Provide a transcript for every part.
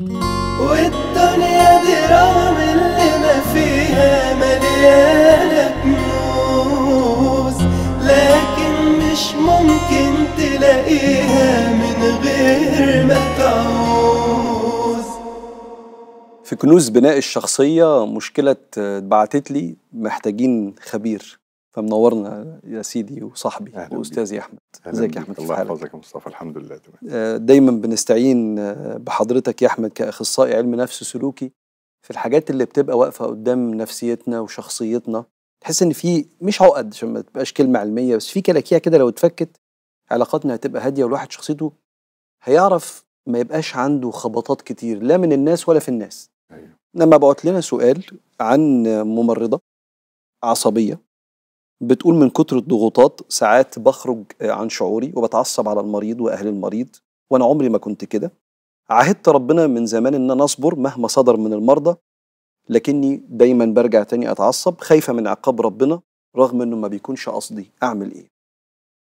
والدنيا دي رغم اللي ما فيها مليانة كنوز لكن مش ممكن تلاقيها من غير ما تعوز في كنوز بناء الشخصية مشكلة اتبعتت لي محتاجين خبير فمنورنا يا سيدي وصاحبي واستاذي احمد ازيك يا احمد الله يحفظك يا مصطفى الحمد لله تمام آه، دايما بنستعين آه، بحضرتك يا احمد كاخصائي علم نفس سلوكي في الحاجات اللي بتبقى واقفه قدام نفسيتنا وشخصيتنا تحس ان في مش عقد عشان ما تبقاش كلمه علميه بس في كلاكيع كده لو اتفكت علاقاتنا هتبقى هاديه والواحد شخصيته هيعرف ما يبقاش عنده خبطات كتير لا من الناس ولا في الناس أيوه. لما بعت لنا سؤال عن ممرضه عصبيه بتقول من كتر الضغوطات ساعات بخرج عن شعوري وبتعصب على المريض واهل المريض وانا عمري ما كنت كده عهدت ربنا من زمان ان انا اصبر مهما صدر من المرضى لكني دايما برجع تاني اتعصب خايفه من عقاب ربنا رغم انه ما بيكونش قصدي اعمل ايه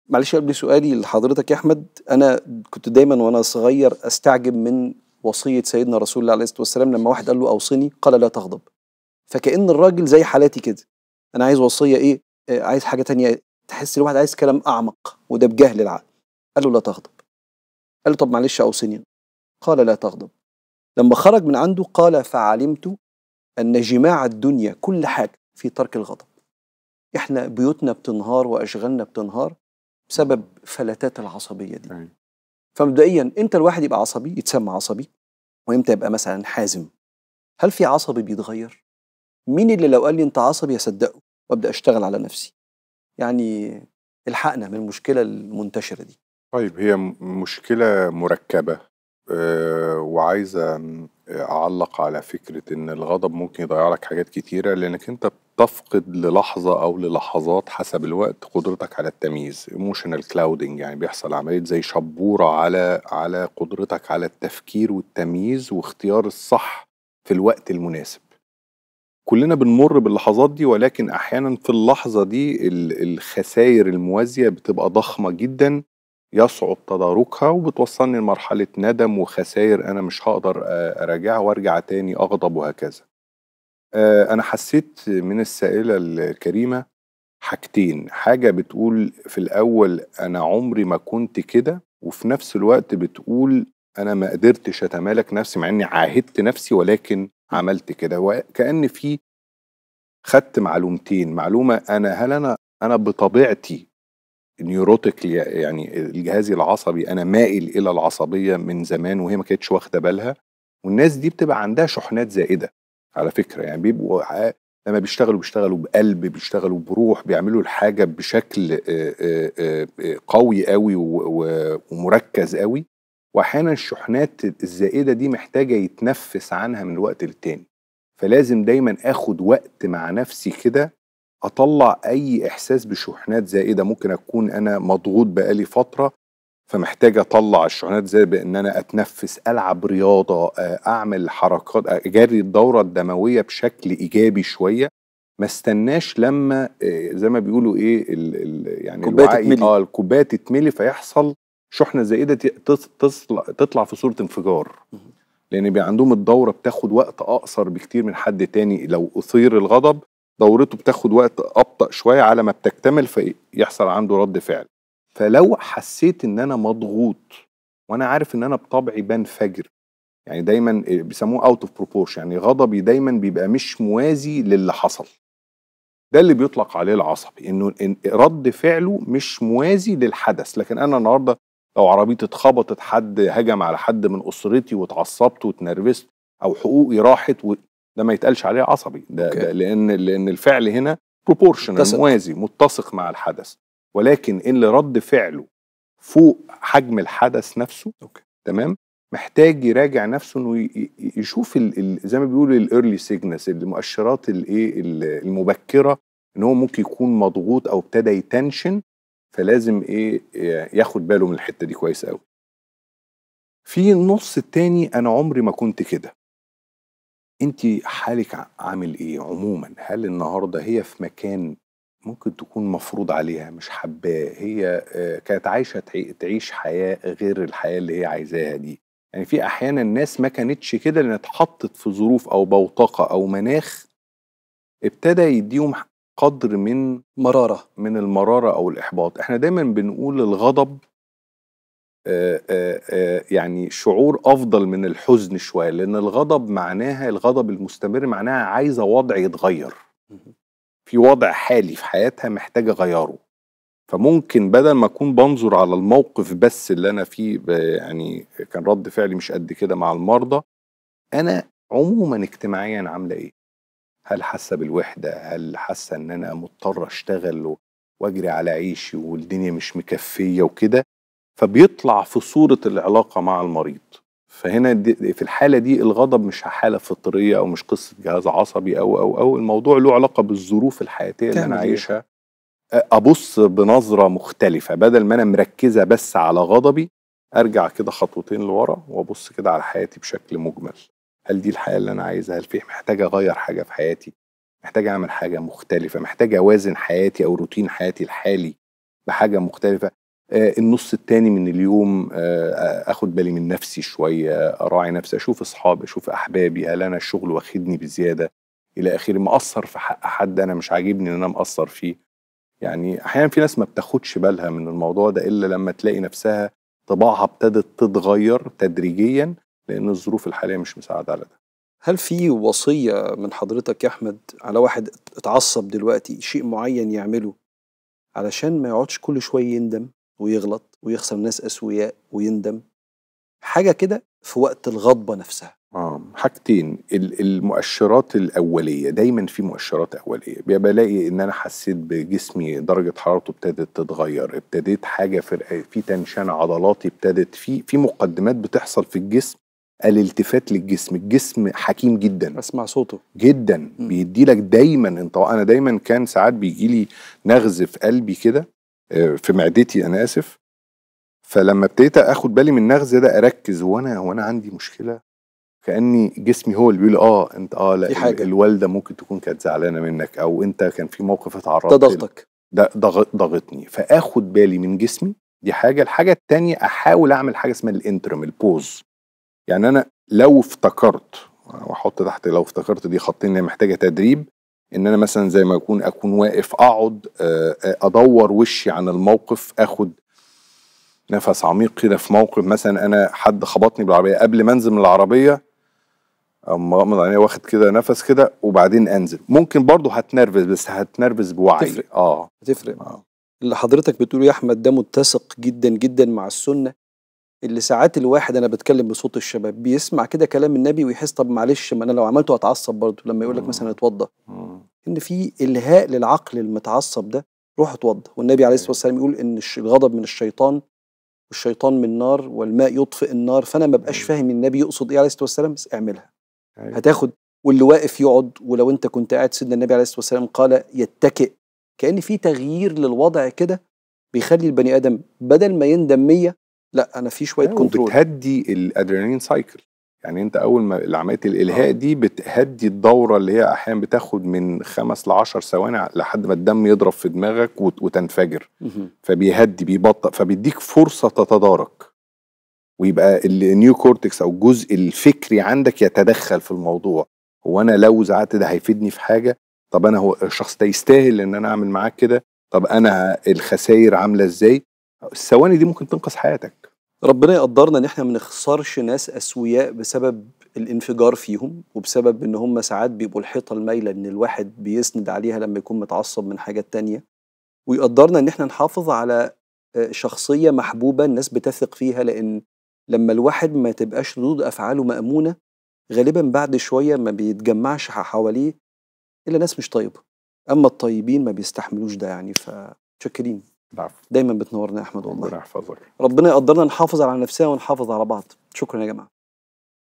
معلش قبل سؤالي لحضرتك يا احمد انا كنت دايما وانا صغير استعجب من وصيه سيدنا رسول الله عليه الصلاه والسلام لما واحد قال له اوصني قال لا تغضب فكان الراجل زي حالاتي كده انا عايز وصيه ايه آه، عايز حاجه تانية تحس الواحد عايز كلام اعمق وده بجهل العقل قال له لا تغضب قال له طب معلش اوصني قال لا تغضب لما خرج من عنده قال فعلمت ان جماع الدنيا كل حاجه في ترك الغضب احنا بيوتنا بتنهار واشغالنا بتنهار بسبب فلتات العصبيه دي فمبدئيا امتى الواحد يبقى عصبي يتسمى عصبي وامتى يبقى مثلا حازم هل في عصبي بيتغير مين اللي لو قال لي انت عصبي اصدقه وابدا اشتغل على نفسي يعني الحقنا من المشكله المنتشره دي طيب هي مشكله مركبه آه، وعايزه اعلق على فكره ان الغضب ممكن يضيع لك حاجات كتيره لانك انت بتفقد للحظه او للحظات حسب الوقت قدرتك على التمييز ايموشنال كلاودنج يعني بيحصل عمليه زي شبوره على على قدرتك على التفكير والتمييز واختيار الصح في الوقت المناسب كلنا بنمر باللحظات دي ولكن احيانا في اللحظه دي الخسائر الموازيه بتبقى ضخمه جدا يصعب تداركها وبتوصلني لمرحله ندم وخسائر انا مش هقدر آه، اراجعها وارجع تاني اغضب وهكذا. آه، انا حسيت من السائله الكريمه حاجتين، حاجه بتقول في الاول انا عمري ما كنت كده وفي نفس الوقت بتقول انا ما قدرتش اتمالك نفسي مع اني عاهدت نفسي ولكن عملت كده وكأن في خدت معلومتين معلومة أنا هل أنا أنا بطبيعتي نيوروتيك يعني الجهاز العصبي أنا مائل إلى العصبية من زمان وهي ما كانتش واخدة بالها والناس دي بتبقى عندها شحنات زائدة على فكرة يعني بيبقوا لما بيشتغلوا بيشتغلوا بقلب بيشتغلوا بروح بيعملوا الحاجة بشكل قوي قوي ومركز قوي واحيانا الشحنات الزائده دي محتاجه يتنفس عنها من وقت للتاني فلازم دايما اخد وقت مع نفسي كده اطلع اي احساس بشحنات زائده ممكن اكون انا مضغوط بقالي فتره فمحتاج اطلع الشحنات زي بان انا اتنفس العب رياضه آه، اعمل حركات آه، اجري الدوره الدمويه بشكل ايجابي شويه ما استناش لما آه، زي ما بيقولوا ايه الـ الـ يعني الكوبايه تتملي اه الكوبايه تتملي فيحصل شحنه زائده تطلع في صوره انفجار لان بي عندهم الدوره بتاخد وقت اقصر بكتير من حد تاني لو اثير الغضب دورته بتاخد وقت ابطا شويه على ما بتكتمل فيحصل عنده رد فعل فلو حسيت ان انا مضغوط وانا عارف ان انا بطبعي بنفجر يعني دايما آه، بيسموه اوت اوف بروبورشن يعني غضبي دايما بيبقى مش موازي للي حصل ده اللي بيطلق عليه العصبي انه رد فعله مش موازي للحدث لكن انا النهارده لو عربيتي اتخبطت حد هجم على حد من اسرتي واتعصبت واتنرفزت او حقوقي راحت و... ده ما يتقالش عليه عصبي ده, okay. ده لان لان الفعل هنا بروبورشنال موازي متسق مع الحدث ولكن ان رد فعله فوق حجم الحدث نفسه أوكي. Okay. تمام محتاج يراجع نفسه انه يشوف الـ الـ زي ما بيقولوا الايرلي سيجنس المؤشرات الايه المبكره ان هو ممكن يكون مضغوط او ابتدى يتنشن فلازم ايه آه، ياخد باله من الحته دي كويس قوي في النص التاني انا عمري ما كنت كده انت حالك عامل ايه عموما هل النهارده هي في مكان ممكن تكون مفروض عليها مش حباه هي آه، كانت عايشه تعيش حياه غير الحياه اللي هي عايزاها دي يعني في احيانا الناس ما كانتش كده لان اتحطت في ظروف او بوتقه او مناخ ابتدى يديهم قدر من مراره من المراره او الاحباط احنا دايما بنقول الغضب آآ آآ يعني شعور افضل من الحزن شويه لان الغضب معناها الغضب المستمر معناها عايزه وضع يتغير في وضع حالي في حياتها محتاجه اغيره فممكن بدل ما اكون بنظر على الموقف بس اللي انا فيه يعني كان رد فعلي مش قد كده مع المرضى انا عموما اجتماعيا عامله ايه هل حاسه بالوحده هل حاسه ان انا مضطر اشتغل واجري على عيشي والدنيا مش مكفيه وكده فبيطلع في صوره العلاقه مع المريض فهنا في الحاله دي الغضب مش حاله فطريه او مش قصه جهاز عصبي او او او الموضوع له علاقه بالظروف الحياتيه اللي انا إيه؟ عايشها ابص بنظره مختلفه بدل ما انا مركزه بس على غضبي ارجع كده خطوتين لورا وابص كده على حياتي بشكل مجمل هل دي الحياه اللي انا عايزها هل في محتاج اغير حاجه في حياتي محتاج اعمل حاجه مختلفه محتاج اوازن حياتي او روتين حياتي الحالي بحاجه مختلفه آه النص التاني من اليوم آه اخد بالي من نفسي شويه اراعي نفسي اشوف اصحابي اشوف احبابي هل انا الشغل واخدني بزياده الى اخره مقصر في حق حد انا مش عاجبني ان انا مقصر فيه يعني احيانا في ناس ما بتاخدش بالها من الموضوع ده الا لما تلاقي نفسها طباعها ابتدت تتغير تدريجيا لان الظروف الحاليه مش مساعده على ده هل في وصيه من حضرتك يا احمد على واحد اتعصب دلوقتي شيء معين يعمله علشان ما يقعدش كل شويه يندم ويغلط ويخسر ناس اسوياء ويندم حاجه كده في وقت الغضبه نفسها اه حاجتين المؤشرات الاوليه دايما في مؤشرات اوليه بلاقي ان انا حسيت بجسمي درجه حرارته ابتدت تتغير ابتديت حاجه في في تنشان عضلاتي ابتدت في في مقدمات بتحصل في الجسم الالتفات للجسم الجسم حكيم جدا اسمع صوته جدا بيدي لك دايما انت انا دايما كان ساعات بيجي لي نغز في قلبي كده آه، في معدتي انا اسف فلما ابتديت اخد بالي من النغز ده اركز هو انا هو انا عندي مشكله كاني جسمي هو اللي بيقول اه انت اه لا حاجة. الوالده ممكن تكون كانت زعلانه منك او انت كان في موقف اتعرضت ده ضغطك ده ضغطني فاخد بالي من جسمي دي حاجه الحاجه الثانيه احاول اعمل حاجه اسمها الانترم البوز يعني انا لو افتكرت واحط تحت لو افتكرت دي خطين اللي محتاجه تدريب ان انا مثلا زي ما اكون اكون واقف اقعد آه، آه، ادور وشي عن الموقف اخد نفس عميق كده في موقف مثلا انا حد خبطني بالعربيه قبل ما انزل من العربيه اما اغمض عينيا واخد كده نفس كده وبعدين انزل ممكن برضه هتنرفز بس هتنرفز بوعي تفرق اه هتفرق آه. اللي حضرتك بتقوله يا احمد ده متسق جدا جدا مع السنه اللي ساعات الواحد انا بتكلم بصوت الشباب بيسمع كده كلام النبي ويحس طب معلش ما انا لو عملته هتعصب برضه لما يقول لك مثلا اتوضى ان في الهاء للعقل المتعصب ده روح اتوضى والنبي عليه الصلاه أيوه. والسلام يقول ان الغضب من الشيطان والشيطان من نار والماء يطفئ النار فانا ما بقاش أيوه. فاهم النبي يقصد ايه عليه الصلاه والسلام بس اعملها أيوه. هتاخد واللي واقف يقعد ولو انت كنت قاعد سيدنا النبي عليه الصلاه والسلام قال يتكئ كان في تغيير للوضع كده بيخلي البني ادم بدل ما يندم 100 لا انا في شويه كنترول بتهدي الادرينالين سايكل يعني انت اول ما عمليه الالهاء آه. دي بتهدي الدوره اللي هي احيانا بتاخد من خمس ل 10 ثواني لحد ما الدم يضرب في دماغك وتنفجر فبيهدي بيبطئ فبيديك فرصه تتدارك ويبقى النيو كورتكس او الجزء الفكري عندك يتدخل في الموضوع هو انا لو زعقت ده هيفيدني في حاجه طب انا هو الشخص ده يستاهل ان انا اعمل معاك كده طب انا الخسائر عامله ازاي الثواني دي ممكن تنقذ حياتك ربنا يقدرنا ان احنا ما نخسرش ناس اسوياء بسبب الانفجار فيهم وبسبب ان هم ساعات بيبقوا الحيطه المايله ان الواحد بيسند عليها لما يكون متعصب من حاجه تانية ويقدرنا ان احنا نحافظ على آه، شخصيه محبوبه الناس بتثق فيها لان لما الواحد ما تبقاش ردود افعاله مامونه غالبا بعد شويه ما بيتجمعش حواليه الا ناس مش طيبه اما الطيبين ما بيستحملوش ده يعني فشكرين العفو نعم. دايما بتنورنا يا احمد والله ربنا يحفظك ربنا يقدرنا نحافظ على نفسنا ونحافظ على بعض شكرا يا جماعه